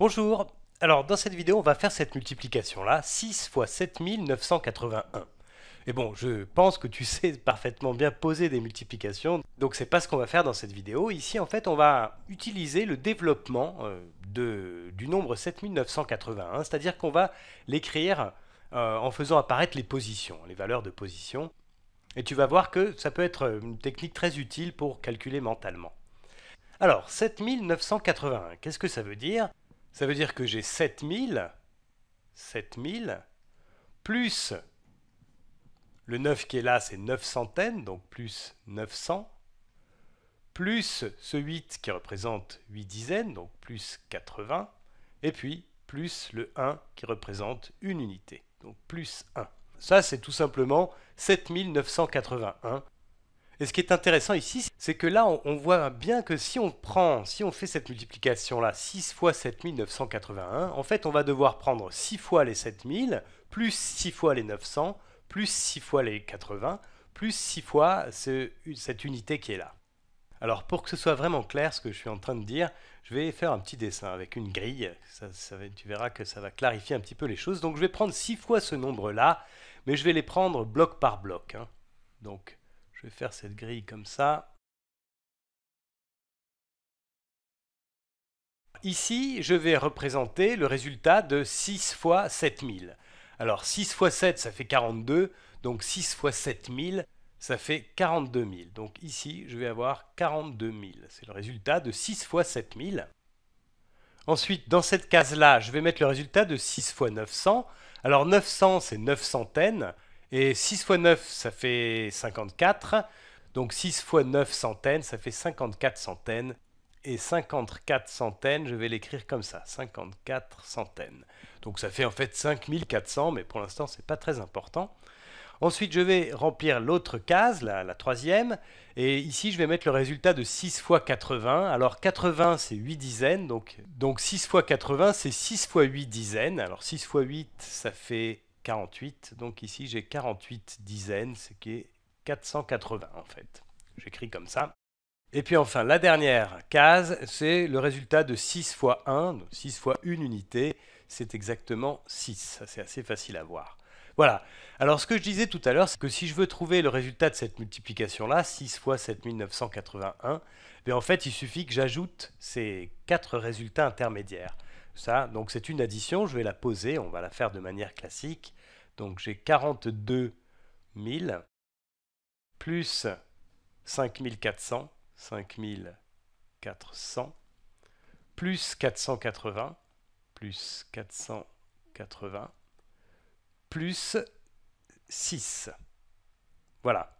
Bonjour Alors dans cette vidéo on va faire cette multiplication là, 6 x 7981. Et bon, je pense que tu sais parfaitement bien poser des multiplications, donc c'est pas ce qu'on va faire dans cette vidéo. Ici en fait on va utiliser le développement euh, de, du nombre 7981, c'est-à-dire qu'on va l'écrire euh, en faisant apparaître les positions, les valeurs de position. Et tu vas voir que ça peut être euh, une technique très utile pour calculer mentalement. Alors, 7981, qu'est-ce que ça veut dire ça veut dire que j'ai 7000, 7000, plus le 9 qui est là, c'est 9 centaines, donc plus 900, plus ce 8 qui représente 8 dizaines, donc plus 80, et puis plus le 1 qui représente une unité, donc plus 1. Ça, c'est tout simplement 7981 et ce qui est intéressant ici, c'est que là, on, voit bien que si on prend, si on fait cette multiplication-là, 6 fois 7981, en fait, on va devoir prendre 6 fois les 7000, plus 6 fois les 900, plus 6 fois les 80, plus 6 fois cette unité qui est là. Alors pour que ce soit vraiment clair ce que je suis en train de dire, je vais faire un petit dessin avec une grille. Ça, tu verras que ça va clarifier un petit peu les choses. Donc je vais prendre 6 fois ce nombre-là, mais je vais les prendre bloc par bloc. Hein. Donc je vais faire cette grille comme ça. Ici, je vais représenter le résultat de 6 x 7000. Alors 6 x 7, ça fait 42, donc 6 x 7000, ça fait 42 000. Donc ici, je vais avoir 42 000. C'est le résultat de 6 x 7000. Ensuite, dans cette case-là, je vais mettre le résultat de 6 x 900. Alors 900, c'est 9 centaines. Et 6 x 9, ça fait 54. Donc 6 x 9 centaines, ça fait 54 centaines. Et 54 centaines, je vais l'écrire comme ça, 54 centaines. Donc ça fait en fait 5400, mais pour l'instant, c'est pas très important. Ensuite, je vais remplir l'autre case, la, troisième, et ici, je vais mettre le résultat de 6 x 80. Alors, 80, c'est 8 dizaines, donc, donc 6 x 80, c'est 6 x 8 dizaines. Alors, 6 x 8, ça fait 48. Donc ici, j'ai 48 dizaines, ce qui est 480 en fait. J'écris comme ça. Et puis enfin, la dernière case, c'est le résultat de 6 fois 1. Donc 6 fois 1 unité, c'est exactement 6. c'est assez facile à voir. Voilà. Alors, ce que je disais tout à l'heure, c'est que si je veux trouver le résultat de cette multiplication-là, 6 fois 7981, ben, en fait, il suffit que j'ajoute ces 4 résultats intermédiaires. Donc c'est une addition, je vais la poser, on va la faire de manière classique. Donc j'ai 42 000 plus 5400, 5400, plus 480, plus 480, plus 6. Voilà.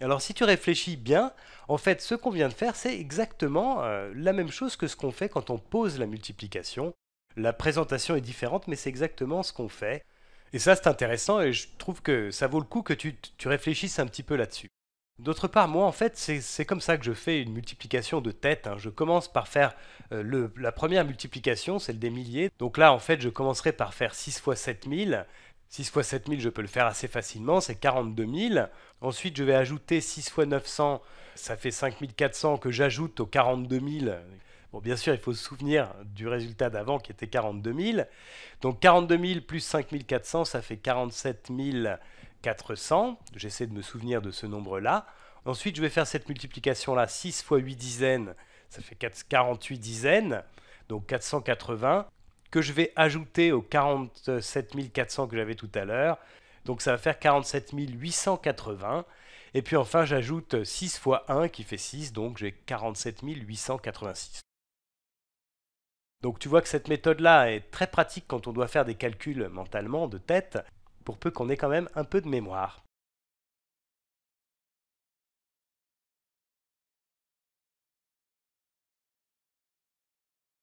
Alors si tu réfléchis bien, en fait ce qu'on vient de faire c'est exactement euh, la même chose que ce qu'on fait quand on pose la multiplication. La présentation est différente mais c'est exactement ce qu'on fait. Et ça c'est intéressant et je trouve que ça vaut le coup que tu, réfléchisses un petit peu là-dessus. D'autre part, moi en fait c'est comme ça que je fais une multiplication de tête. Hein. Je commence par faire euh, le, la première multiplication, celle des milliers. Donc là en fait je commencerai par faire 6 fois 7000, 6 x 7000, je peux le faire assez facilement, c'est 42 000. Ensuite, je vais ajouter 6 x 900, ça fait 5400 que j'ajoute aux 42 000. Bon, bien sûr, il faut se souvenir du résultat d'avant qui était 42 000. Donc 42 000 plus 5400, ça fait 47 400. J'essaie de me souvenir de ce nombre-là. Ensuite, je vais faire cette multiplication-là, 6 x 8 dizaines, ça fait 48 dizaines, donc 480 que je vais ajouter aux 47 400 que j'avais tout à l'heure. Donc ça va faire 47 880. Et puis enfin, j'ajoute 6 fois 1 qui fait 6, donc j'ai 47 886. Donc tu vois que cette méthode-là est très pratique quand on doit faire des calculs mentalement de tête, pour peu qu'on ait quand même un peu de mémoire.